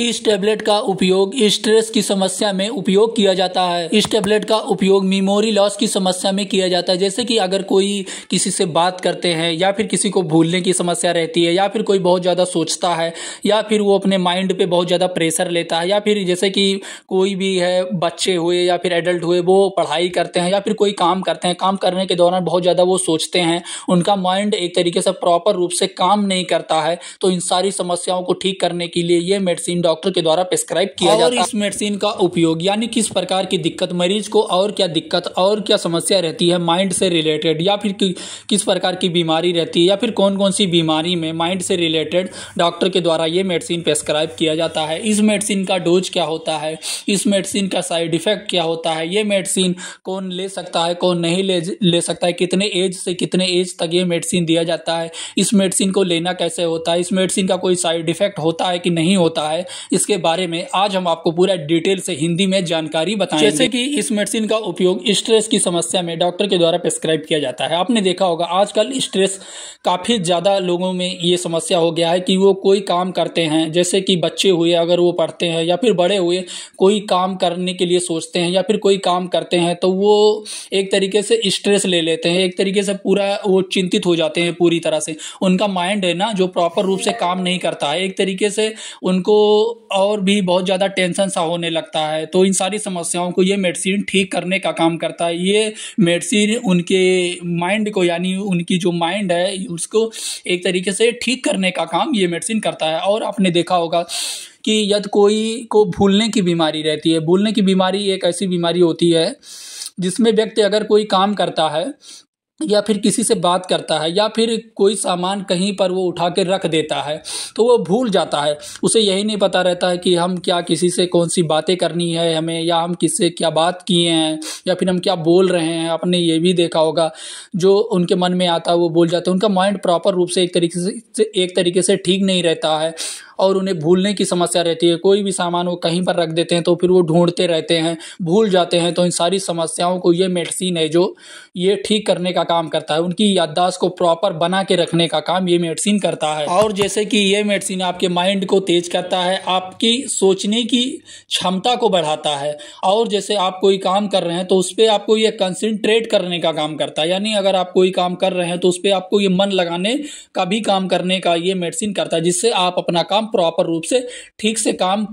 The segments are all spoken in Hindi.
इस टेबलेट का उपयोग स्ट्रेस की समस्या में उपयोग किया जाता है इस टेबलेट का उपयोग मेमोरी लॉस की समस्या में किया जाता है जैसे कि अगर कोई किसी से बात करते हैं या फिर किसी को भूलने की समस्या रहती है या फिर कोई बहुत ज़्यादा सोचता है या फिर वो अपने माइंड पे बहुत ज़्यादा प्रेशर लेता है या फिर जैसे कि कोई भी है बच्चे हुए या फिर एडल्ट हुए वो पढ़ाई करते हैं या फिर कोई काम करते हैं काम करने के दौरान बहुत ज़्यादा वो सोचते हैं उनका माइंड एक तरीके से प्रॉपर रूप से काम नहीं करता है तो इन सारी समस्याओं को ठीक करने के लिए ये मेडिसिन डॉक्टर के द्वारा प्रेस्क्राइब किया जाता है इस मेडिसिन का उपयोग यानी किस प्रकार की दिक्कत मरीज को और क्या दिक्कत और क्या समस्या रहती है माइंड से रिलेटेड या फिर कि, किस प्रकार की बीमारी रहती है या फिर कौन कौन सी बीमारी में माइंड से रिलेटेड डॉक्टर के द्वारा ये मेडिसिन प्रेस्क्राइब किया जाता है इस मेडिसिन का डोज क्या होता है इस मेडिसिन का साइड इफेक्ट क्या होता है ये मेडिसिन कौन ले सकता है कौन नहीं ले ले सकता है कितने एज से कितने एज तक ये मेडिसिन दिया जाता है इस मेडिसिन को लेना कैसे होता है इस मेडिसिन का कोई साइड इफेक्ट होता है कि नहीं होता है इसके बारे में आज हम आपको पूरा डिटेल से हिंदी में जानकारी बताएंगे जैसे कि इस मेडिसिन का उपयोग स्ट्रेस की समस्या में डॉक्टर के द्वारा प्रेस्क्राइब किया जाता है आपने देखा होगा आजकल स्ट्रेस काफ़ी ज़्यादा लोगों में ये समस्या हो गया है कि वो कोई काम करते हैं जैसे कि बच्चे हुए अगर वो पढ़ते हैं या फिर बड़े हुए कोई काम करने के लिए सोचते हैं या फिर कोई काम करते हैं तो वो एक तरीके से स्ट्रेस ले लेते हैं एक तरीके से पूरा वो चिंतित हो जाते हैं पूरी तरह से उनका माइंड है ना जो प्रॉपर रूप से काम नहीं करता है एक तरीके से उनको और भी बहुत ज़्यादा टेंशन सा होने लगता है तो इन सारी समस्याओं को ये मेडिसिन ठीक करने का काम करता है ये मेडिसिन उनके माइंड को यानी उनकी जो माइंड है उसको एक तरीके से ठीक करने का काम ये मेडिसिन करता है और आपने देखा होगा कि यदि कोई को भूलने की बीमारी रहती है भूलने की बीमारी एक ऐसी बीमारी होती है जिसमें व्यक्ति अगर कोई काम करता है या फिर किसी से बात करता है या फिर कोई सामान कहीं पर वो उठा के रख देता है तो वो भूल जाता है उसे यही नहीं पता रहता है कि हम क्या किसी से कौन सी बातें करनी है हमें या हम किससे क्या बात किए हैं या फिर हम क्या बोल रहे हैं आपने ये भी देखा होगा जो उनके मन में आता है वो बोल जाते हैं उनका माइंड प्रॉपर रूप से एक तरीके से एक तरीके से ठीक नहीं रहता है और उन्हें भूलने की समस्या रहती है कोई भी सामान वो कहीं पर रख देते हैं तो फिर वो ढूंढते रहते हैं भूल जाते हैं तो इन सारी समस्याओं को ये मेडिसिन है जो ये ठीक करने का काम करता है उनकी याददाश्त को प्रॉपर बना के रखने का काम ये मेडिसिन करता है और जैसे कि ये मेडिसिन आपके माइंड को तेज करता है आपकी सोचने की क्षमता को बढ़ाता है और जैसे आप कोई काम कर रहे हैं तो उस पर आपको ये कंसनट्रेट करने का काम करता है यानी अगर आप कोई काम कर रहे हैं तो उस पर आपको ये मन लगाने का भी काम करने का ये मेडिसिन करता है जिससे आप अपना काम प्रॉपर रूप से ठीक से काम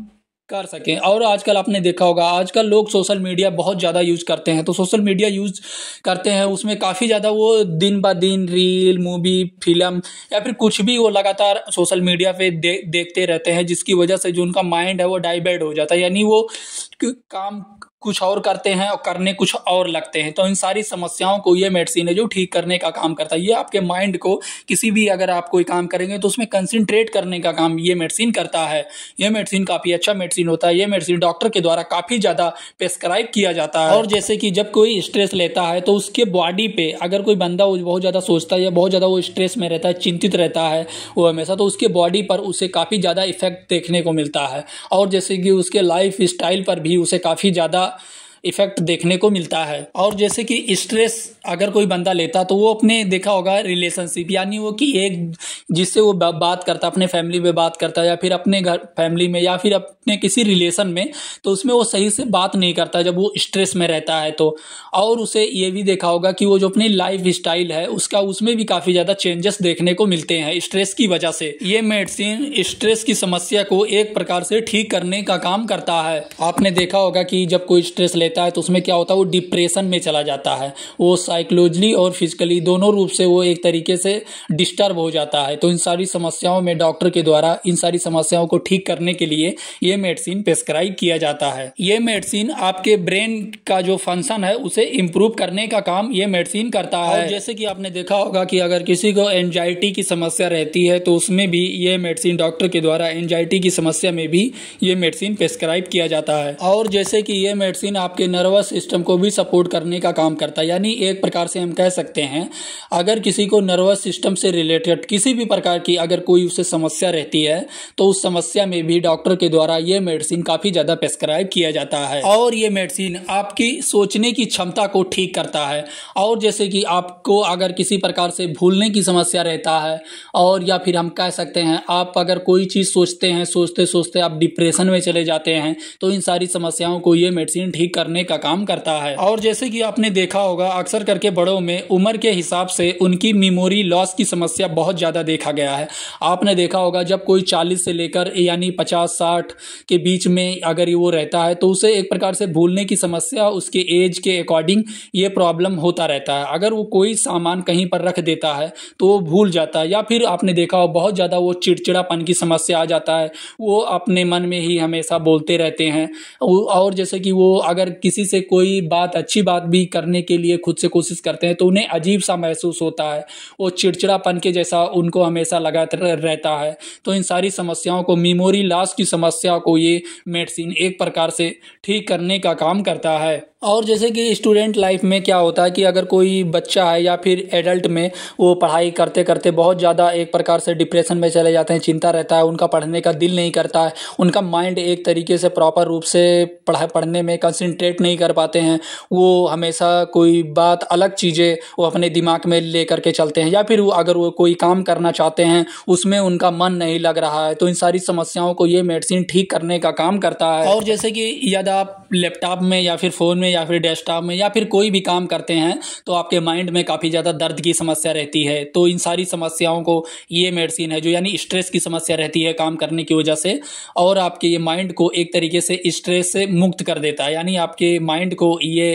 कर सकें और आजकल आपने देखा होगा आजकल लोग सोशल मीडिया बहुत ज़्यादा यूज करते हैं तो सोशल मीडिया यूज करते हैं उसमें काफ़ी ज़्यादा वो दिन ब दिन रील मूवी फिल्म या फिर कुछ भी वो लगातार सोशल मीडिया पे दे, देखते रहते हैं जिसकी वजह से जो उनका माइंड है वो डाइवर्ट हो जाता है यानी वो काम कुछ और करते हैं और करने कुछ और लगते हैं तो इन सारी समस्याओं को ये मेडिसिन है जो ठीक करने का काम करता है ये आपके माइंड को किसी भी अगर आप कोई काम करेंगे तो उसमें कंसनट्रेट करने का काम ये मेडिसिन करता है ये मेडिसिन काफ़ी अच्छा मेडिसिन होता है ये मेडिसिन डॉक्टर के द्वारा काफ़ी ज़्यादा प्रेस्क्राइब किया जाता है और जैसे कि जब कोई स्ट्रेस लेता है तो उसके बॉडी पर अगर कोई बंदा बहुत ज़्यादा सोचता है या बहुत ज़्यादा वो स्ट्रेस में रहता है चिंतित रहता है वो हमेशा तो उसके बॉडी पर उसे काफ़ी ज़्यादा इफेक्ट देखने को मिलता है और जैसे कि उसके लाइफ स्टाइल पर भी उसे काफ़ी ज़्यादा but इफेक्ट देखने को मिलता है और जैसे कि स्ट्रेस अगर कोई बंदा लेता तो वो अपने देखा होगा रिलेशनशिप यानी वो कि एक जिससे वो बात करता अपने फैमिली में बात करता या फिर अपने घर फैमिली में या फिर अपने किसी रिलेशन में तो उसमें वो सही से बात नहीं करता जब वो स्ट्रेस में रहता है तो और उसे ये भी देखा होगा कि वो जो अपनी लाइफ स्टाइल है उसका उसमें भी काफ़ी ज़्यादा चेंजेस देखने को मिलते हैं स्ट्रेस की वजह से ये मेडिसिन स्ट्रेस की समस्या को एक प्रकार से ठीक करने का काम करता है आपने देखा होगा कि जब कोई स्ट्रेस ले रहता है तो उसमें क्या होता है वो डिप्रेशन में चला जाता है वो साइकोलॉजली और फिजिकली दोनों रूप से वो एक तरीके से डिस्टर्ब हो जाता है तो इन सारी समस्याओं में डॉक्टर के द्वारा इन सारी समस्याओं को ठीक करने के लिए ये मेडिसिन प्रेस्क्राइब किया जाता है ये मेडिसिन आपके ब्रेन का जो फंक्शन है उसे इम्प्रूव करने का काम ये मेडिसिन करता है जैसे कि आपने देखा होगा कि अगर किसी को एनजाइटी की समस्या रहती है तो उसमें भी ये मेडिसिन डॉक्टर के द्वारा एनजाइटी की समस्या में भी ये मेडिसिन प्रेस्क्राइब किया जाता है और जैसे कि ये मेडिसिन आप आपके नर्वस सिस्टम को भी सपोर्ट करने का काम करता है यानी एक प्रकार से हम कह सकते हैं अगर किसी को नर्वस सिस्टम से रिलेटेड किसी भी प्रकार की अगर कोई उसे समस्या रहती है तो उस समस्या में भी डॉक्टर के द्वारा ये मेडिसिन काफ़ी ज़्यादा प्रेस्क्राइब किया जाता है और ये मेडिसिन आपकी सोचने की क्षमता को ठीक करता है और जैसे कि आपको अगर किसी प्रकार से भूलने की समस्या रहता है और या फिर हम कह सकते हैं आप अगर कोई चीज़ सोचते हैं सोचते सोचते आप डिप्रेशन में चले जाते हैं तो इन सारी समस्याओं को ये मेडिसिन ठीक कर करने का काम करता है और जैसे कि आपने देखा होगा अक्सर करके बड़ों में उम्र के हिसाब से उनकी मेमोरी लॉस की समस्या बहुत ज़्यादा देखा गया है आपने देखा होगा जब कोई चालीस से लेकर यानी पचास साठ के बीच में अगर वो रहता है तो उसे एक प्रकार से भूलने की समस्या उसके एज के अकॉर्डिंग ये प्रॉब्लम होता रहता है अगर वो कोई सामान कहीं पर रख देता है तो वो भूल जाता है या फिर आपने देखा हो बहुत ज़्यादा वो चिड़चिड़ापन की समस्या आ जाता है वो अपने मन में ही हमेशा बोलते रहते हैं और जैसे कि वो अगर किसी से कोई बात अच्छी बात भी करने के लिए खुद से कोशिश करते हैं तो उन्हें अजीब सा महसूस होता है वो चिड़चिड़ापन के जैसा उनको हमेशा लगा रहता है तो इन सारी समस्याओं को मेमोरी लॉस की समस्या को ये मेडिसिन एक प्रकार से ठीक करने का काम करता है और जैसे कि स्टूडेंट लाइफ में क्या होता है कि अगर कोई बच्चा है या फिर एडल्ट में वो पढ़ाई करते करते बहुत ज़्यादा एक प्रकार से डिप्रेशन में चले जाते हैं चिंता रहता है उनका पढ़ने का दिल नहीं करता है उनका माइंड एक तरीके से प्रॉपर रूप से पढ़ा पढ़ने में कंसनट्रेट नहीं कर पाते हैं वो हमेशा कोई बात अलग चीज़ें वो अपने दिमाग में ले करके चलते हैं या फिर वो अगर वो कोई काम करना चाहते हैं उसमें उनका मन नहीं लग रहा है तो इन सारी समस्याओं को ये मेडिसिन ठीक करने का काम करता है और जैसे कि यदि तो आप लैपटॉप में या फिर फ़ोन में में या फिर डेस्कटॉप में या फिर कोई भी काम करते हैं तो आपके माइंड में काफ़ी ज़्यादा दर्द की समस्या रहती है तो इन सारी समस्याओं को ये मेडिसिन है जो यानी स्ट्रेस की समस्या रहती है काम करने की वजह से और आपके ये माइंड को एक तरीके से स्ट्रेस से मुक्त कर देता है यानी आपके माइंड को ये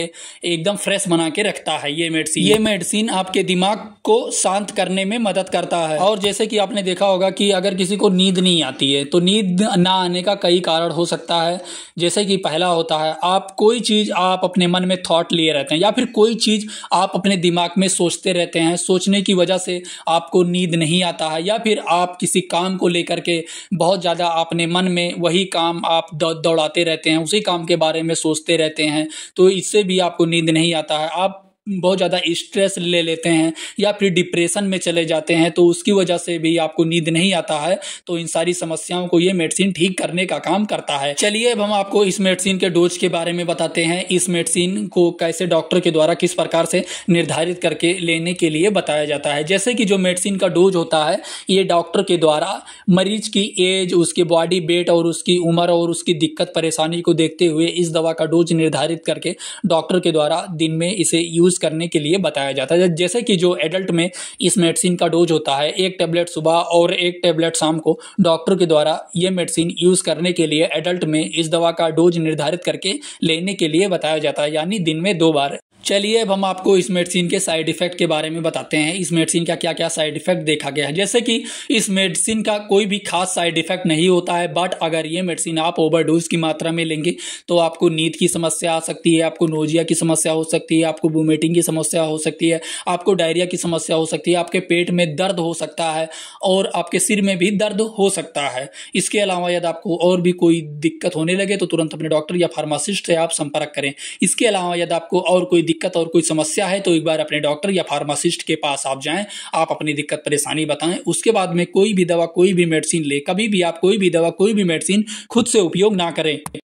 एकदम फ्रेश बना के रखता है ये मेडिसिन ये मेडिसिन आपके दिमाग को शांत करने में मदद करता है और जैसे कि आपने देखा होगा कि अगर किसी को नींद नहीं आती है तो नींद ना आने का कई कारण हो सकता है जैसे कि पहला होता है आप कोई चीज़ आप अपने मन में थॉट लिए रहते हैं या फिर कोई चीज़ आप अपने दिमाग में सोचते रहते हैं सोचने की वजह से आपको नींद नहीं आता है या फिर आप किसी काम को लेकर के बहुत ज़्यादा अपने मन में वही काम आप दौड़ाते रहते हैं उसी काम के बारे में सोचते रहते हैं तो इससे भी आपको नींद नहीं आता है आप बहुत ज़्यादा स्ट्रेस ले लेते हैं या फिर डिप्रेशन में चले जाते हैं तो उसकी वजह से भी आपको नींद नहीं आता है तो इन सारी समस्याओं को ये मेडिसिन ठीक करने का काम करता है चलिए अब हम आपको इस मेडिसिन के डोज के बारे में बताते हैं इस मेडिसिन को कैसे डॉक्टर के द्वारा किस प्रकार से निर्धारित करके लेने के लिए बताया जाता है जैसे कि जो मेडिसिन का डोज होता है ये डॉक्टर के द्वारा मरीज की एज उसके बॉडी वेट और उसकी उम्र और उसकी दिक्कत परेशानी को देखते हुए इस दवा का डोज निर्धारित करके डॉक्टर के द्वारा दिन में इसे यूज यूज़ करने के लिए बताया जाता है जैसे कि जो एडल्ट में इस मेडिसिन का डोज होता है एक टेबलेट सुबह और एक टेबलेट शाम को डॉक्टर के द्वारा ये मेडिसिन यूज़ करने के लिए एडल्ट में इस दवा का डोज निर्धारित करके लेने के लिए बताया जाता है यानी दिन में दो बार चलिए अब हम आपको इस मेडिसिन के साइड इफेक्ट के बारे में बताते हैं इस मेडिसिन का क्या क्या साइड इफेक्ट देखा गया है जैसे कि इस मेडिसिन का कोई भी खास साइड इफेक्ट नहीं होता है बट अगर ये मेडिसिन आप ओवरडोज की मात्रा में लेंगे तो आपको नींद की समस्या आ सकती है आपको नोजिया की समस्या हो सकती है आपको वोमिटिंग की समस्या हो सकती है आपको डायरिया की समस्या हो सकती है आपके पेट में दर्द हो सकता है और आपके सिर में भी दर्द हो सकता है इसके अलावा यदि आपको और भी कोई दिक्कत होने लगे तो तुरंत अपने डॉक्टर या फार्मासिस्ट से आप संपर्क करें इसके अलावा यदि आपको और कोई दिक्कत और कोई समस्या है तो एक बार अपने डॉक्टर या फार्मासिस्ट के पास आप जाएं आप अपनी दिक्कत परेशानी बताएं उसके बाद में कोई भी दवा कोई भी मेडिसिन ले कभी भी आप कोई भी दवा कोई भी मेडिसिन खुद से उपयोग ना करें